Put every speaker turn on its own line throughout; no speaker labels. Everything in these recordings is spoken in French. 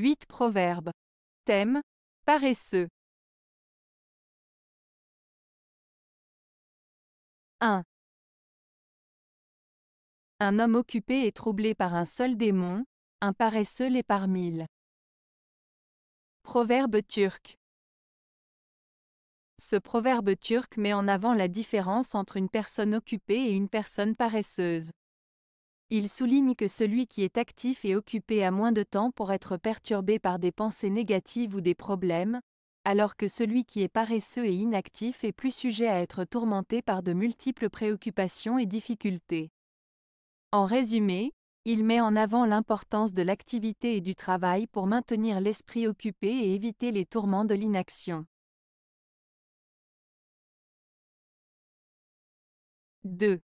8 Proverbes. Thème Paresseux. 1. Un homme occupé est troublé par un
seul démon, un paresseux l'est par mille. Proverbe turc. Ce proverbe turc met en avant la différence entre une personne occupée et une personne paresseuse. Il souligne que celui qui est actif et occupé a moins de temps pour être perturbé par des pensées négatives ou des problèmes, alors que celui qui est paresseux et inactif est plus sujet à être tourmenté par de multiples préoccupations et difficultés. En résumé, il met en avant l'importance de l'activité et du travail pour maintenir l'esprit occupé et éviter les tourments de l'inaction.
2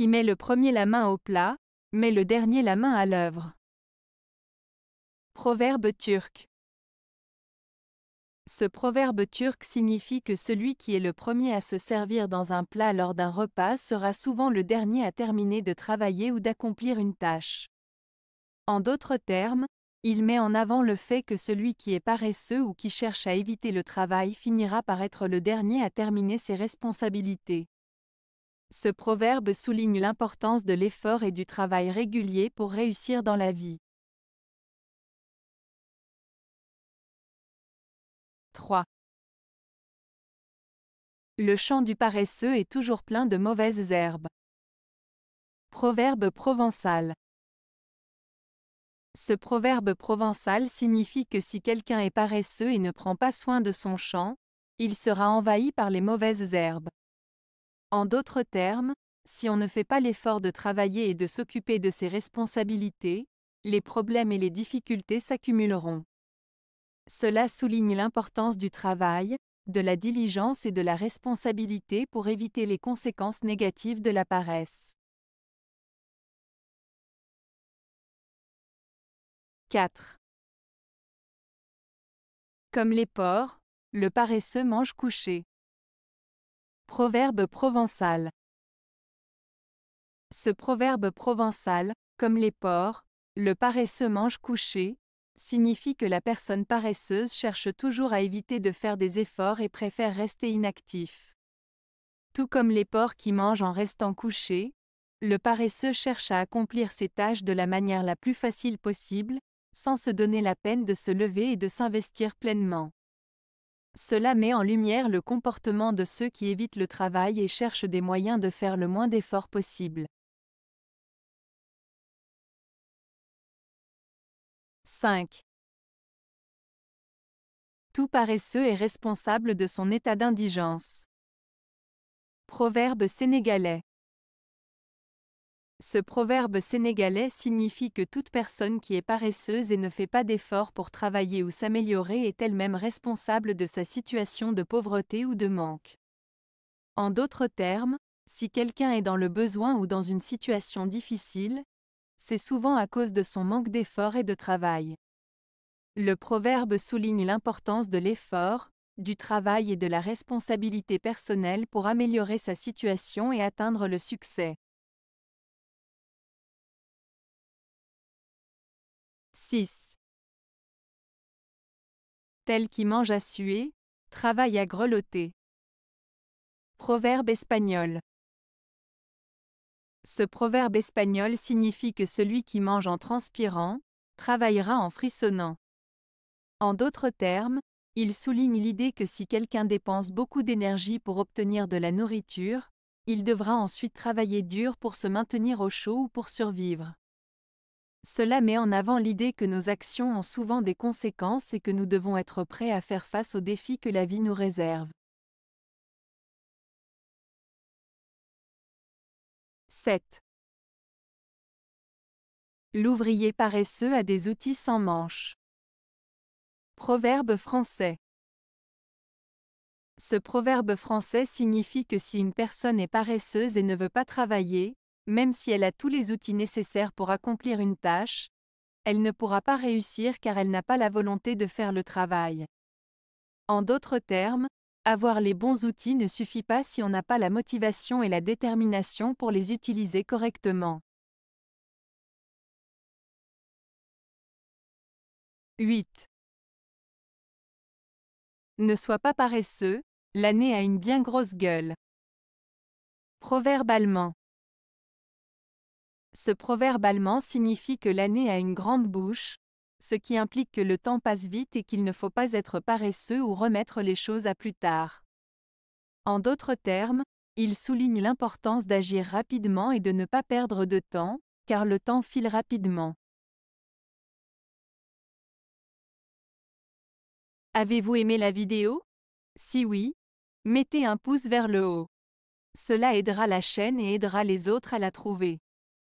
qui met le premier la main
au plat, met le dernier la main à l'œuvre. Proverbe turc. Ce proverbe turc signifie que celui qui est le premier à se servir dans un plat lors d'un repas sera souvent le dernier à terminer de travailler ou d'accomplir une tâche. En d'autres termes, il met en avant le fait que celui qui est paresseux ou qui cherche à éviter le travail finira par être le dernier à terminer ses responsabilités. Ce proverbe souligne l'importance de l'effort et du travail régulier pour réussir dans la vie. 3. Le champ du paresseux est toujours plein de mauvaises herbes. Proverbe provençal. Ce proverbe provençal signifie que si quelqu'un est paresseux et ne prend pas soin de son champ, il sera envahi par les mauvaises herbes. En d'autres termes, si on ne fait pas l'effort de travailler et de s'occuper de ses responsabilités, les problèmes et les difficultés s'accumuleront. Cela souligne l'importance du travail, de la diligence et de la responsabilité pour éviter les conséquences négatives de la paresse.
4. Comme les porcs, le paresseux mange couché.
Proverbe provençal. Ce proverbe provençal, comme les porcs, le paresseux mange couché, signifie que la personne paresseuse cherche toujours à éviter de faire des efforts et préfère rester inactif. Tout comme les porcs qui mangent en restant couchés, le paresseux cherche à accomplir ses tâches de la manière la plus facile possible, sans se donner la peine de se lever et de s'investir pleinement. Cela met en lumière le comportement de ceux qui évitent le travail et cherchent des moyens de faire le moins d'efforts possible.
5. Tout paresseux est responsable de son état d'indigence.
Proverbe sénégalais. Ce proverbe sénégalais signifie que toute personne qui est paresseuse et ne fait pas d'efforts pour travailler ou s'améliorer est elle-même responsable de sa situation de pauvreté ou de manque. En d'autres termes, si quelqu'un est dans le besoin ou dans une situation difficile, c'est souvent à cause de son manque d'effort et de travail. Le proverbe souligne l'importance de l'effort, du travail et de la responsabilité personnelle pour améliorer sa situation et atteindre le succès.
6. Tel qui mange à suer, travaille à grelotter.
Proverbe espagnol. Ce proverbe espagnol signifie que celui qui mange en transpirant, travaillera en frissonnant. En d'autres termes, il souligne l'idée que si quelqu'un dépense beaucoup d'énergie pour obtenir de la nourriture, il devra ensuite travailler dur pour se maintenir au chaud ou pour survivre. Cela met en avant l'idée que nos actions ont souvent des conséquences et que nous devons être prêts à faire face aux défis que la vie nous réserve.
7. L'ouvrier paresseux a des outils sans manches.
Proverbe français. Ce proverbe français signifie que si une personne est paresseuse et ne veut pas travailler, même si elle a tous les outils nécessaires pour accomplir une tâche, elle ne pourra pas réussir car elle n'a pas la volonté de faire le travail. En d'autres termes, avoir les bons outils ne suffit pas si on n'a pas la motivation et la détermination pour les utiliser correctement.
8. Ne sois pas paresseux, l'année a une bien
grosse gueule. Proverbe allemand. Ce proverbe allemand signifie que l'année a une grande bouche, ce qui implique que le temps passe vite et qu'il ne faut pas être paresseux ou remettre les choses à plus tard. En d'autres termes, il souligne l'importance d'agir rapidement et de ne pas perdre de temps, car le temps file rapidement. Avez-vous aimé la vidéo Si oui, mettez un pouce vers le haut. Cela aidera la chaîne et aidera les autres à la trouver.